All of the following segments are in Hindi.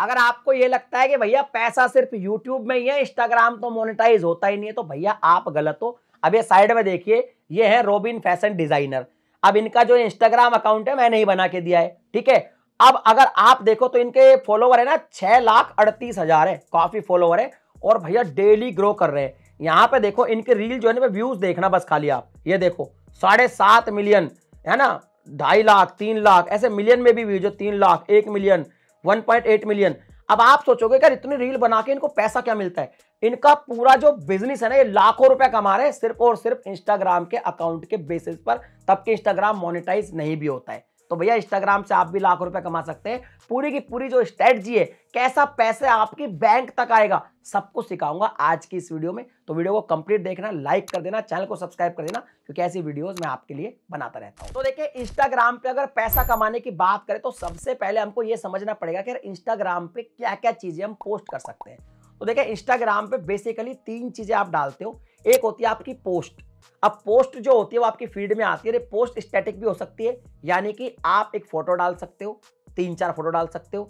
अगर आपको ये लगता है कि भैया पैसा सिर्फ यूट्यूब में ही है इंस्टाग्राम तो मोनेटाइज होता ही नहीं है तो भैया आप गलत हो अब ये साइड में देखिए ये है रोबिन फैशन डिजाइनर अब इनका जो इंस्टाग्राम अकाउंट है मैंने ही बना के दिया है ठीक है अब अगर आप देखो तो इनके फॉलोवर है ना छह लाख अड़तीस हजार है काफी फॉलोवर है और भैया डेली ग्रो कर रहे हैं यहाँ पे देखो इनके रील जो है ना व्यूज देखना बस खाली आप ये देखो साढ़े सात मिलियन है ना ढाई लाख तीन लाख ऐसे मिलियन में भी व्यूज है तीन लाख एक मिलियन 1.8 मिलियन अब आप सोचोगे यार इतनी रील बना के इनको पैसा क्या मिलता है इनका पूरा जो बिजनेस है ना ये लाखों रुपए कमा रहे हैं सिर्फ और सिर्फ इंस्टाग्राम के अकाउंट के बेसिस पर तब के इंस्टाग्राम मोनेटाइज नहीं भी होता है तो भैया इंस्टाग्राम से आप भी लाख रुपए कमा सकते हैं पूरी की पूरी जो स्ट्रेटजी है कैसा पैसे आपकी बैंक तक आएगा सब कुछ सिखाऊंगा आज की इस वीडियो में तो वीडियो को कंप्लीट देखना लाइक कर देना चैनल को सब्सक्राइब कर देना क्योंकि ऐसी वीडियोस मैं आपके लिए बनाता रहता हूं तो देखिए इंस्टाग्राम पे अगर पैसा कमाने की बात करें तो सबसे पहले हमको यह समझना पड़ेगा कि इंस्टाग्राम पे क्या क्या चीजें हम पोस्ट कर सकते हैं तो देखिए इंस्टाग्राम पे बेसिकली तीन चीजें आप डालते हो एक होती है आपकी पोस्ट अब पोस्ट जो होती है वो आपकी फीड में आती है पोस्ट स्टैटिक भी हो सकती है यानी कि आप एक फोटो डाल सकते हो तीन चार फोटो डाल सकते हो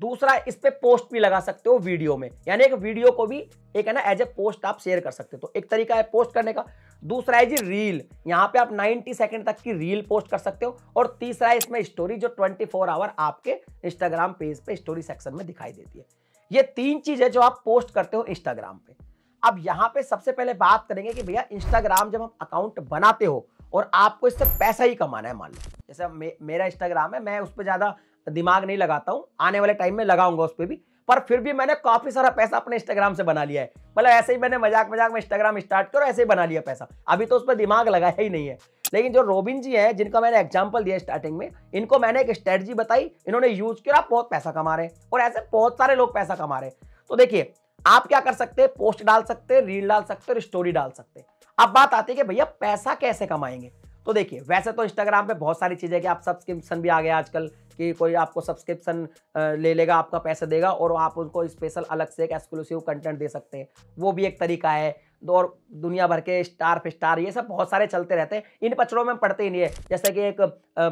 दूसरा इस पर पोस्ट भी लगा सकते हो वीडियो में यानी एक वीडियो को भी एक है ना एज ए पोस्ट आप शेयर कर सकते हो तो एक तरीका है पोस्ट करने का दूसरा है जी रील यहाँ पे आप 90 सेकंड तक की रील पोस्ट कर सकते हो और तीसरा है इसमें स्टोरी जो 24 फोर आवर आपके इंस्टाग्राम पेज पे स्टोरी सेक्शन में दिखाई देती है ये तीन चीजें जो आप पोस्ट करते हो इंस्टाग्राम पे अब यहाँ पे सबसे पहले बात करेंगे कि भैया इंस्टाग्राम जब हम अकाउंट बनाते हो और आपको इससे पैसा ही कमाना है मान लो जैसे मे, मेरा इंस्टाग्राम है मैं उस पर ज़्यादा दिमाग नहीं लगाता हूँ आने वाले टाइम में लगाऊंगा उस पर भी पर फिर भी मैंने काफ़ी सारा पैसा अपने इंस्टाग्राम से बना लिया है मतलब ऐसे ही मैंने मजाक मजाक में इंस्टाग्राम स्टार्ट करो ऐसे ही बना लिया पैसा अभी तो उस पर दिमाग लगाया ही नहीं है लेकिन जो रोबिन जी हैं जिनका मैंने एग्जाम्पल दिया स्टार्टिंग में इनको मैंने एक स्ट्रेटजी बताई इन्होंने यूज किया आप बहुत पैसा कमा रहे हैं और ऐसे बहुत सारे लोग पैसा कमा रहे हैं तो देखिए आप क्या कर सकते हैं पोस्ट डाल सकते हैं रील डाल सकते हैं और स्टोरी डाल सकते हैं अब बात आती है कि भैया पैसा कैसे कमाएंगे तो देखिए वैसे तो इंस्टाग्राम पे बहुत सारी चीज़ें कि आप सब्सक्रिप्शन भी आ गया आजकल कि कोई आपको सब्सक्रिप्शन ले लेगा आपका पैसा देगा और आप उनको स्पेशल अलग से एक एक्सक्लूसिव कंटेंट दे सकते हैं वो भी एक तरीका है और दुनिया भर के स्टार फिस्टार स्टार ये सब बहुत सारे चलते रहते हैं इन पचड़ों में पढ़ते ही नहीं है जैसे कि एक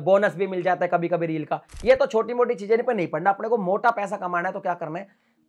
बोनस भी मिल जाता है कभी कभी रील का ये तो छोटी मोटी चीज़ें पर नहीं पढ़ना अपने को मोटा पैसा कमाना है तो क्या करना है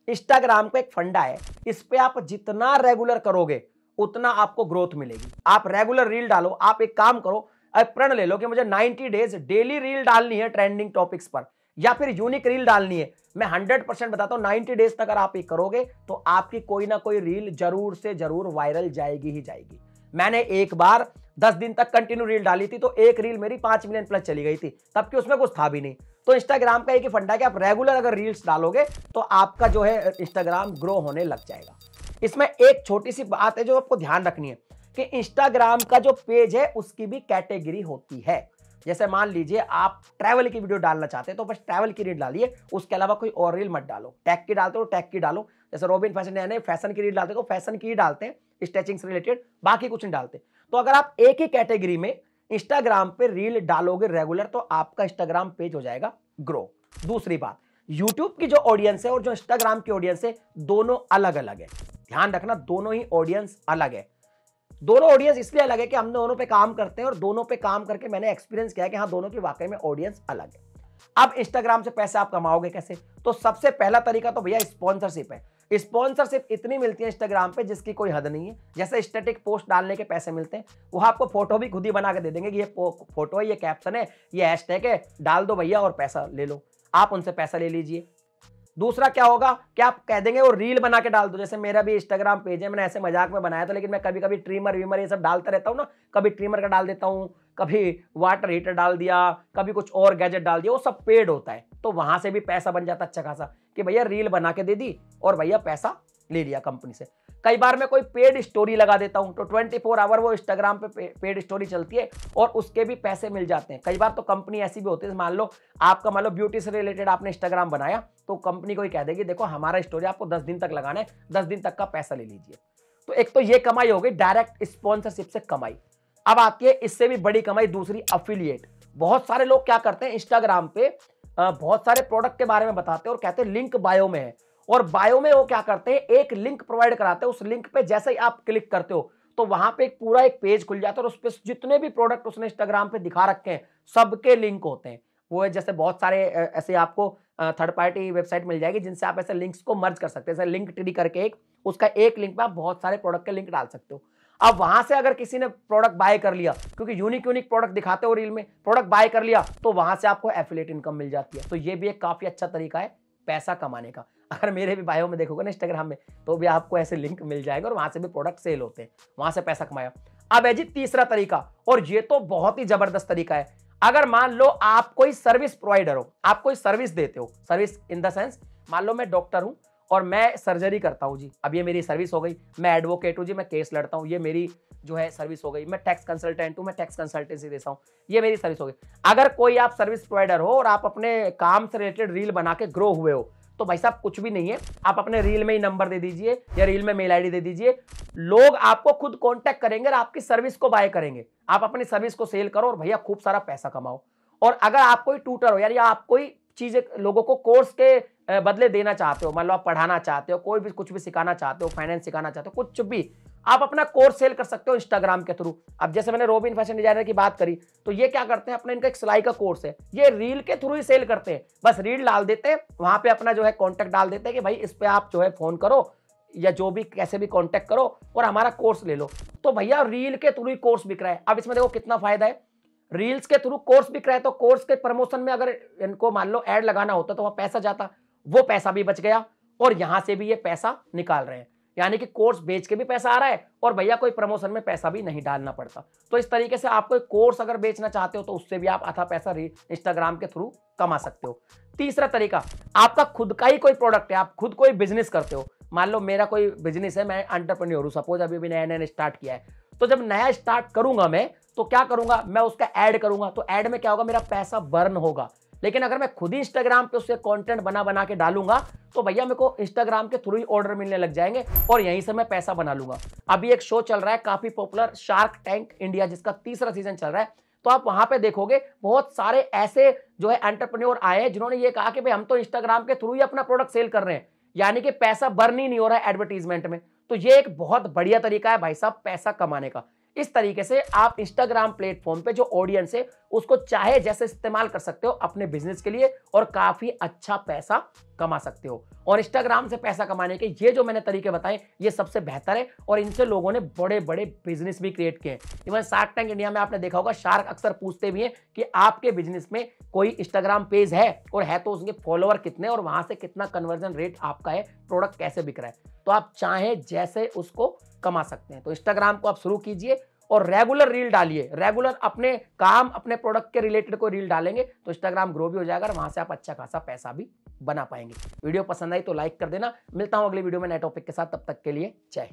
इंस्टाग्राम का एक फंडा है इस पर आप जितना रेगुलर करोगे उतना आपको ग्रोथ मिलेगी आप रेगुलर रील डालो आप एक काम करो प्रण ले लो कि मुझे 90 डेज डेली रील डालनी है ट्रेंडिंग टॉपिक्स पर या फिर यूनिक रील डालनी है मैं 100 परसेंट बताता हूं 90 डेज तक अगर आप ये करोगे तो आपकी कोई ना कोई रील जरूर से जरूर वायरल जाएगी ही जाएगी मैंने एक बार दस दिन तक कंटिन्यू रील डाली थी तो एक रील मेरी पांच मिलियन प्लस चली गई थी तब की उसमें कुछ था भी नहीं तो इंस्टाग्राम का एक ही फंडा है कि आप रेगुलर अगर रील्स डालोगे तो आपका जो है इंस्टाग्राम ग्रो होने लग जाएगा इसमें एक छोटी सी बात है जो आपको ध्यान रखनी है कि इंस्टाग्राम का जो पेज है उसकी भी कैटेगरी होती है जैसे मान लीजिए आप ट्रैवल की वीडियो डालना चाहते हैं तो बस ट्रैवल की रील डालिए उसके अलावा कोई और रील मत डालो टैग की डालते हो टैग की डालो जैसे रोबिन फैशन यानी फैशन की रीड डालते हैं फैशन तो की डालते हैं स्ट्रेचिंग से रिलेटेड बाकी कुछ नहीं डालते तो अगर आप एक ही कैटेगरी में इंस्टाग्राम पे रील डालोगे रेगुलर तो आपका इंस्टाग्राम पेज हो जाएगा ग्रो दूसरी बात यूट्यूब की जो ऑडियंस है और जो इंस्टाग्राम की ऑडियंस है दोनों अलग अलग है ध्यान रखना दोनों ही ऑडियंस अलग है दोनों ऑडियंस इसलिए अलग है कि हम दोनों पे काम करते हैं और दोनों पे काम करके मैंने एक्सपीरियंस किया कि हाँ दोनों की वाकई में ऑडियंस अलग है अब इंस्टाग्राम से पैसे आप कमाओगे कैसे तो सबसे पहला तरीका तो भैया स्पॉन्सरशिप है स्पॉन्सरशिप इतनी मिलती है इंस्टाग्राम पे जिसकी कोई हद नहीं है जैसे स्टेटिक पोस्ट डालने के पैसे मिलते हैं वो आपको फोटो भी खुद ही बना के दे देंगे कि ये फोटो है ये कैप्शन है ये हैशटैग है डाल दो भैया और पैसा ले लो आप उनसे पैसा ले लीजिए दूसरा क्या होगा कि आप कह देंगे वो रील बना के डाल दो जैसे मेरा भी इंस्टाग्राम पेज है मैंने ऐसे मजाक में बनाया था लेकिन मैं कभी कभी ट्रीमर वीमर ये सब डालता रहता हूँ ना कभी ट्रीमर का डाल देता हूँ कभी वाटर हीटर डाल दिया कभी कुछ और गैजेट डाल दिया वो सब पेड होता है तो वहां से भी पैसा बन जाता अच्छा खासा कि भैया रील बना के दे दी और भैया पैसा ले लिया कंपनी से कई बार मैं कोई पेड स्टोरी लगा देता हूँ तो 24 आवर वो इंस्टाग्राम पे पेड स्टोरी चलती है और उसके भी पैसे मिल जाते हैं कई बार तो कंपनी ऐसी भी होती है मान लो आपका मान लो ब्यूटी से रिलेटेड आपने इंस्टाग्राम बनाया तो कंपनी को ही कह देगी देखो हमारा स्टोरी आपको दस दिन तक लगाना है दस दिन तक का पैसा ले लीजिए तो एक तो ये कमाई हो गई डायरेक्ट स्पॉन्सरशिप से कमाई अब आती है इससे भी बड़ी कमाई दूसरी अफिलियट बहुत सारे लोग क्या करते हैं इंस्टाग्राम पे बहुत सारे प्रोडक्ट के बारे में बताते हैं और कहते हैं लिंक बायो में है और बायो में वो क्या करते हैं एक लिंक प्रोवाइड कराते हैं उस लिंक पे जैसे ही आप क्लिक करते हो तो वहां पे एक पूरा एक पेज खुल जाता है और उस पे जितने भी प्रोडक्ट उसने इंस्टाग्राम पे दिखा रखे हैं सबके लिंक होते हैं वो है जैसे बहुत सारे ऐसे आपको थर्ड पार्टी वेबसाइट मिल जाएगी जिनसे आप ऐसे लिंक्स को मर्ज कर सकते हैं लिंक ट्री करके एक उसका एक लिंक में आप बहुत सारे प्रोडक्ट के लिंक डाल सकते हो अब वहां से अगर किसी ने प्रोडक्ट बाय कर लिया क्योंकि यूनिक यूनिक प्रोडक्ट दिखाते हो रील में प्रोडक्ट बाय कर लिया तो वहां से आपको एफिलेट इनकम मिल जाती है तो ये भी एक काफी अच्छा तरीका है पैसा कमाने का अगर मेरे भी बायो में देखोगे ना इंस्टाग्राम में तो भी आपको ऐसे लिंक मिल जाएंगे और वहां से भी प्रोडक्ट सेल होते हैं वहां से पैसा कमाया अब है जी तीसरा तरीका और ये तो बहुत ही जबरदस्त तरीका है अगर मान लो आप कोई सर्विस प्रोवाइडर हो आप कोई सर्विस देते हो सर्विस इन द सेंस मान लो मैं डॉक्टर हूँ और मैं सर्जरी करता हूँ जी अब ये मेरी सर्विस हो गई मैं एडवोकेट हूँ जी मैं केस लड़ता हूँ ये मेरी जो है सर्विस हो गई मैं टैक्स कंसल्टेंट हूँ मैं टैक्स कंसल्टेंसी देता हूँ ये मेरी सर्विस हो गई अगर कोई आप सर्विस प्रोवाइडर हो और आप अपने काम से रिलेटेड रील बना के ग्रो हुए हो तो भाई साहब कुछ भी नहीं है आप अपने रील में ही नंबर दे दीजिए या रील में मेल आईडी दे दीजिए लोग आपको खुद कॉन्टैक्ट करेंगे और आपकी सर्विस को बाय करेंगे आप अपनी सर्विस को सेल करो और भैया खूब सारा पैसा कमाओ और अगर आप कोई ट्यूटर हो यार या आप कोई चीज़ें लोगों को कोर्स के बदले देना चाहते हो मतलब आप पढ़ाना चाहते हो कोई भी कुछ भी सिखाना चाहते हो फाइनेंस सिखाना चाहते हो कुछ भी आप अपना कोर्स सेल कर सकते हो इंस्टाग्राम के थ्रू अब जैसे मैंने रोबिन फैशन डिजाइनर की बात करी तो ये क्या करते हैं अपना इनका एक सिलाई का कोर्स है ये रील के थ्रू ही सेल करते हैं बस रील डाल देते हैं वहां पे अपना जो है कॉन्टैक्ट डाल देते हैं कि भाई इस पर आप जो है फोन करो या जो भी कैसे भी कॉन्टेक्ट करो और हमारा कोर्स ले लो तो भैया रील के थ्रू ही कोर्स बिक रहा है अब इसमें देखो कितना फायदा है रील्स के थ्रू कोर्स बिक रहा है तो कोर्स के प्रमोशन में अगर इनको मान लो एड लगाना होता तो वहां पैसा जाता वो पैसा भी बच गया और यहां से भी ये पैसा निकाल रहे हैं यानी कि कोर्स बेच के भी पैसा आ रहा है और भैया कोई प्रमोशन में पैसा भी नहीं डालना पड़ता तो इस तरीके से आप कोई कोर्स अगर बेचना चाहते हो तो उससे भी आप आधा पैसा इंस्टाग्राम के थ्रू कमा सकते हो तीसरा तरीका आपका खुद का ही कोई प्रोडक्ट है आप खुद कोई बिजनेस करते हो मान लो मेरा कोई बिजनेस है मैं अंटरप्रन्योर हूँ सपोज अभी भी नया नया स्टार्ट किया है तो जब नया स्टार्ट करूंगा मैं तो क्या करूंगा मैं उसका ऐड करूंगा तो ऐड में क्या होगा मेरा पैसा बर्न होगा लेकिन अगर मैं खुद ही इंस्टाग्राम पे उससे कंटेंट बना बना के डालूंगा तो भैया मेरे को इंस्टाग्राम के थ्रू ही ऑर्डर मिलने लग जाएंगे और यहीं से मैं पैसा बना लूंगा अभी एक शो चल रहा है काफी पॉपुलर शार्क टैंक इंडिया जिसका तीसरा सीजन चल रहा है तो आप वहां पे देखोगे बहुत सारे ऐसे जो है एंटरप्रेन्योर आए हैं जिन्होंने ये कहा कि भाई हम तो इंस्टाग्राम के थ्रू ही अपना प्रोडक्ट सेल कर रहे हैं यानी कि पैसा बर्न ही नहीं हो रहा है एडवर्टीजमेंट में तो ये एक बहुत बढ़िया तरीका है भाई साहब पैसा कमाने का इस तरीके से आप इंस्टाग्राम प्लेटफॉर्म पे जो ऑडियंस है उसको चाहे जैसे इस्तेमाल कर सकते हो अपने बिजनेस के लिए और काफी अच्छा पैसा कमा सकते हो और इंस्टाग्राम से पैसा कमाने के ये जो मैंने तरीके बताए ये सबसे बेहतर है और इनसे लोगों ने बड़े बड़े बिजनेस भी क्रिएट किए हैं इवन शार्क टैंक इंडिया में आपने देखा होगा शार्क अक्सर पूछते भी हैं कि आपके बिजनेस में कोई इंस्टाग्राम पेज है और है तो उसके फॉलोअर कितने और वहां से कितना कन्वर्जन रेट आपका है प्रोडक्ट कैसे बिक रहा है तो आप चाहें जैसे उसको कमा सकते हैं तो इंस्टाग्राम को आप शुरू कीजिए और रेगुलर रील डालिए रेगुलर अपने काम अपने प्रोडक्ट के रिलेटेड कोई रील डालेंगे तो इंस्टाग्राम ग्रो भी हो जाएगा और वहां से आप अच्छा खासा पैसा भी बना पाएंगे वीडियो पसंद आई तो लाइक कर देना मिलता हूं अगली वीडियो में नए टॉपिक के साथ तब तक के लिए जय